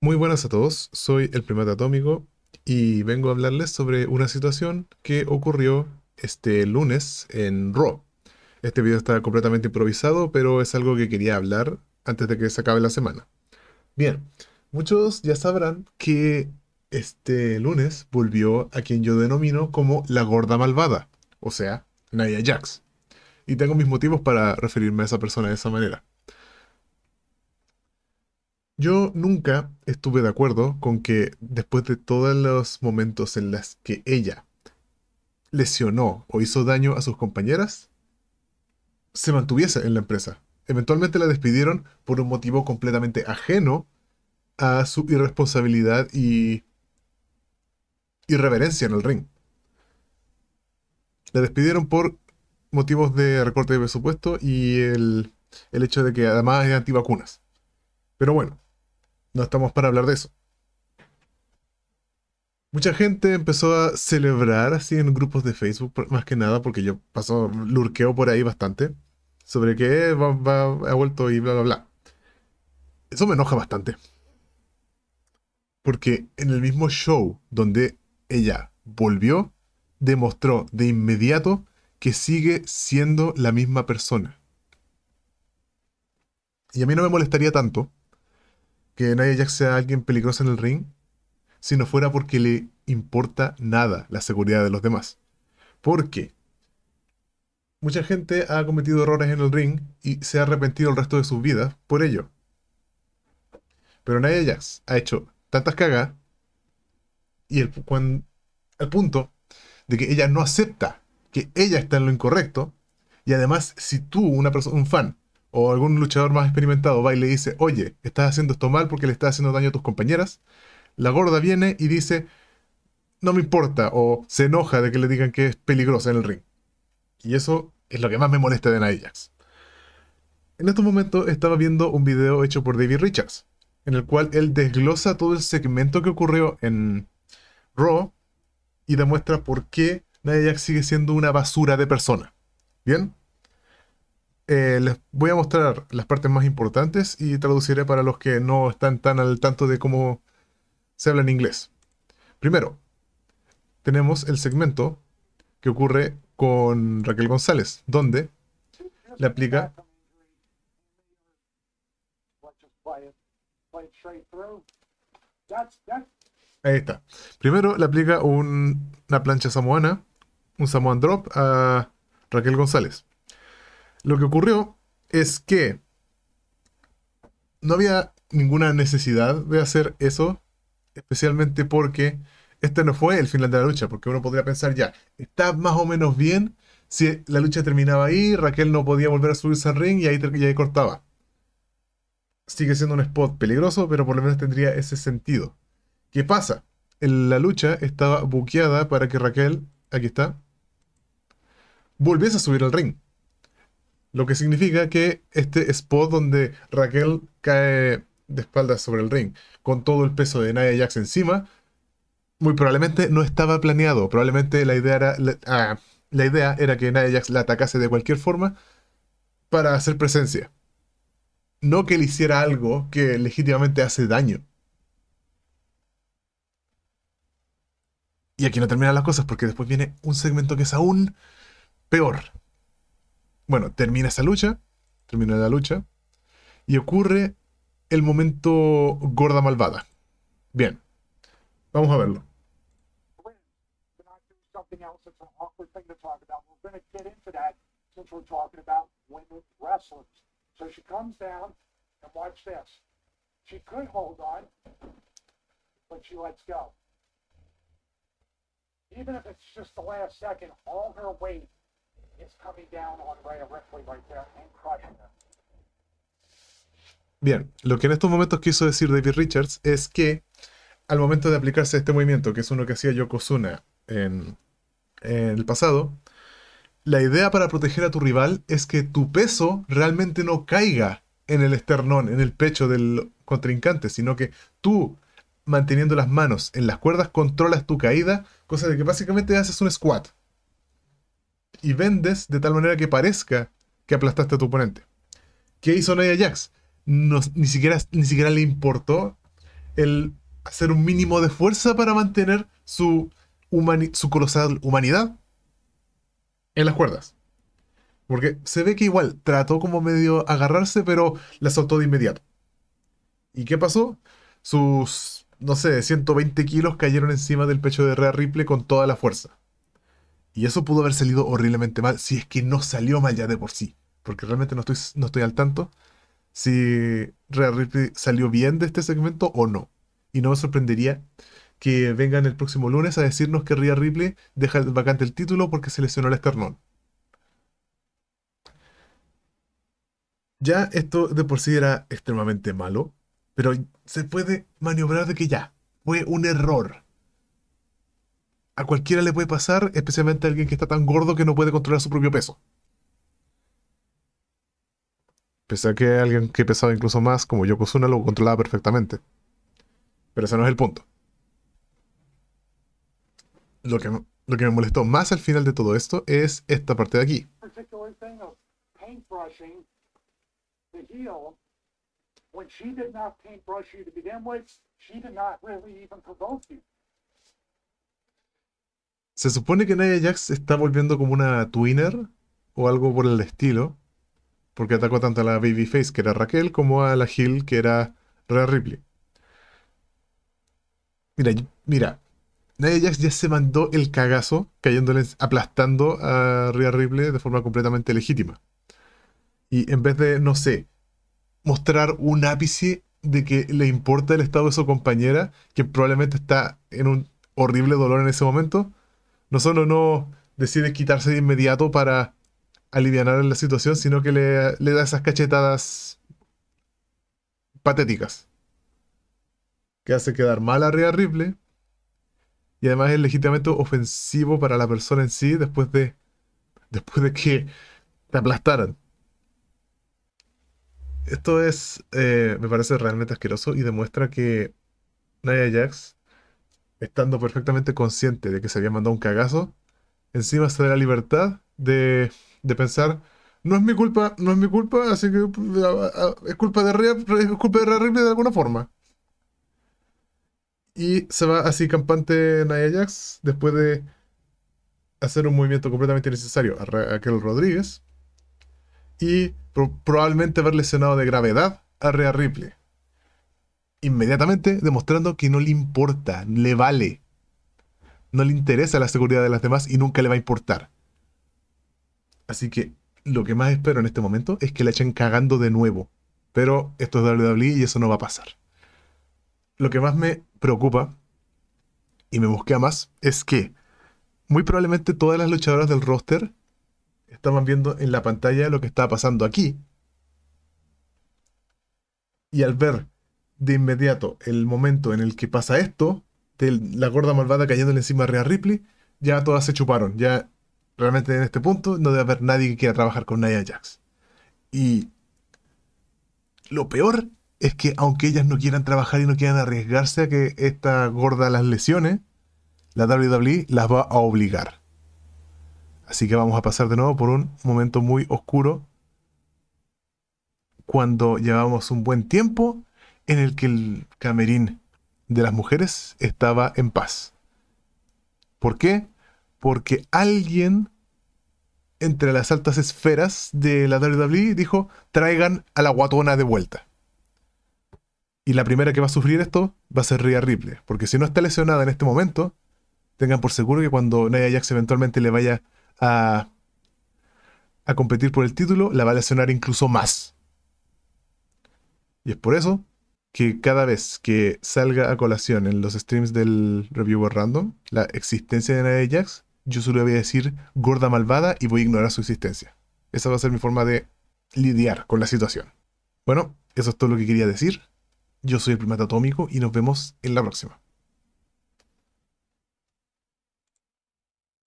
Muy buenas a todos, soy el primate atómico y vengo a hablarles sobre una situación que ocurrió este lunes en Raw. Este video está completamente improvisado, pero es algo que quería hablar antes de que se acabe la semana. Bien, muchos ya sabrán que este lunes volvió a quien yo denomino como la gorda malvada, o sea, Naya Jax. Y tengo mis motivos para referirme a esa persona de esa manera. Yo nunca estuve de acuerdo con que después de todos los momentos en los que ella lesionó o hizo daño a sus compañeras, se mantuviese en la empresa. Eventualmente la despidieron por un motivo completamente ajeno a su irresponsabilidad y irreverencia en el ring. La despidieron por motivos de recorte de presupuesto y el, el hecho de que además es antivacunas. Pero bueno, no estamos para hablar de eso. Mucha gente empezó a celebrar así en grupos de Facebook, más que nada, porque yo paso, lurqueo por ahí bastante, sobre que eh, ha vuelto y bla, bla, bla. Eso me enoja bastante. Porque en el mismo show donde ella volvió, demostró de inmediato que sigue siendo la misma persona. Y a mí no me molestaría tanto que Nia Jax sea alguien peligroso en el ring si no fuera porque le importa nada la seguridad de los demás. Porque mucha gente ha cometido errores en el ring y se ha arrepentido el resto de sus vidas por ello. Pero Nia Jax ha hecho tantas cagas y el, el punto de que ella no acepta que ella está en lo incorrecto y además si tú, una persona, un fan, o algún luchador más experimentado va y le dice, oye, estás haciendo esto mal porque le estás haciendo daño a tus compañeras, la gorda viene y dice, no me importa, o se enoja de que le digan que es peligrosa en el ring. Y eso es lo que más me molesta de Nia En estos momentos estaba viendo un video hecho por David Richards, en el cual él desglosa todo el segmento que ocurrió en Raw y demuestra por qué Nia sigue siendo una basura de persona. ¿Bien? Eh, les voy a mostrar las partes más importantes y traduciré para los que no están tan al tanto de cómo se habla en inglés. Primero, tenemos el segmento que ocurre con Raquel González, donde le aplica Ahí está. Primero le aplica una plancha samoana, un samoan drop a Raquel González. Lo que ocurrió es que no había ninguna necesidad de hacer eso, especialmente porque este no fue el final de la lucha, porque uno podría pensar ya, está más o menos bien si la lucha terminaba ahí, Raquel no podía volver a subirse al ring y ahí, ya cortaba. Sigue siendo un spot peligroso, pero por lo menos tendría ese sentido. ¿Qué pasa? En la lucha estaba buqueada para que Raquel, aquí está, volviese a subir al ring. Lo que significa que este spot donde Raquel cae de espaldas sobre el ring, con todo el peso de Nia Jax encima, muy probablemente no estaba planeado. Probablemente ah, la idea era, que Nia Jax la atacase de cualquier forma para hacer presencia. No que le hiciera algo que legítimamente hace daño. Y aquí no terminan las cosas porque después viene un segmento que es aún peor. Bueno, termina esa lucha, termina la lucha, y ocurre el momento gorda malvada. Bien, vamos a verlo. She could hold on, but she lets go. Even if it's just the last second, all her weight Bien, lo que en estos momentos quiso decir David Richards es que al momento de aplicarse este movimiento, que es uno que hacía Yokozuna en, en el pasado, la idea para proteger a tu rival es que tu peso realmente no caiga en el esternón, en el pecho del contrincante, sino que tú, manteniendo las manos en las cuerdas, controlas tu caída, cosa de que básicamente haces un squat y vendes de tal manera que parezca que aplastaste a tu oponente. ¿Qué hizo Nia Jax? ni, siquiera, le importó el hacer un mínimo de fuerza para mantener su, colosal humanidad en las cuerdas. Porque se ve que igual trató como medio agarrarse, pero la soltó de inmediato. ¿Y qué pasó? Sus, no sé, 120 kilos cayeron encima del pecho de Rhea Ripley con toda la fuerza. Y eso pudo haber salido horriblemente mal si es que no salió mal ya de por sí. Porque realmente no estoy, no estoy al tanto si Rhea Ripley salió bien de este segmento o no. Y no me sorprendería que vengan el próximo lunes a decirnos que Rhea Ripley deja vacante el título porque se lesionó el esternón. Ya esto de por sí era extremadamente malo, pero se puede maniobrar de que ya, fue un error a cualquiera le puede pasar, especialmente a alguien que está tan gordo que no puede controlar su propio peso. Pese a que alguien que pesaba incluso más, como yo, Yokozuna, lo controlaba perfectamente. Pero ese no es el punto. Lo que, lo que me molestó más al final de todo esto es esta parte de aquí. Se supone que Nia Jax está volviendo como una twinner o algo por el estilo, porque atacó tanto a la Babyface, que era Raquel, como a la Hill, que era Rhea Ripley. Mira, mira, Nia Jax ya se mandó el cagazo cayéndole, aplastando a Rhea Ripley de forma completamente legítima. Y en vez de, no sé, mostrar un ápice de que le importa el estado de su compañera, que probablemente está en un horrible dolor en ese momento, no solo no decide quitarse de inmediato para aliviar la situación, sino que le, da esas cachetadas patéticas. Que hace quedar mal a Rhea Ripley. Y además es legítimamente ofensivo para la persona en sí después de. después de que te aplastaran. Esto es. Eh, me parece realmente asqueroso y demuestra que Naya Jax estando perfectamente consciente de que se había mandado un cagazo, encima se da la libertad de, de pensar, no es mi culpa, no es mi culpa, así que es culpa de Rhea, es culpa de Ripley de alguna forma. Y se va así campante Nia Jax después de hacer un movimiento completamente innecesario a Raquel Rodríguez y probablemente haber lesionado de gravedad a Rhea Ripley inmediatamente demostrando que no le importa, le vale. No le interesa la seguridad de las demás y nunca le va a importar. Así que lo que más espero en este momento es que la echen cagando de nuevo. Pero esto es WWE y eso no va a pasar. Lo que más me preocupa y me mosquea más es que muy probablemente todas las luchadoras del roster estaban viendo en la pantalla lo que estaba pasando aquí. Y al ver de inmediato el momento en el que pasa esto, de la gorda malvada cayéndole encima a Rhea Ripley, ya todas se chuparon. Ya realmente en este punto no debe haber nadie que quiera trabajar con Nia Jax. Y lo peor es que aunque ellas no quieran trabajar y no quieran arriesgarse a que esta gorda las lesione, la WWE las va a obligar. Así que vamos a pasar de nuevo por un momento muy oscuro. Cuando llevamos un buen tiempo en el que el camerín de las mujeres estaba en paz. ¿Por qué? Porque alguien entre las altas esferas de la WWE dijo, traigan a la guatona de vuelta. Y la primera que va a sufrir esto va a ser Rhea Ripley, porque si no está lesionada en este momento, tengan por seguro que cuando Nia Jax eventualmente le vaya a, a competir por el título, la va a lesionar incluso más. Y es por eso que cada vez que salga a colación en los streams del Reviewer Random la existencia de Nadie Jax, yo solo voy a decir gorda malvada y voy a ignorar su existencia. Esa va a ser mi forma de lidiar con la situación. Bueno, eso es todo lo que quería decir. Yo soy el primate atómico y nos vemos en la próxima.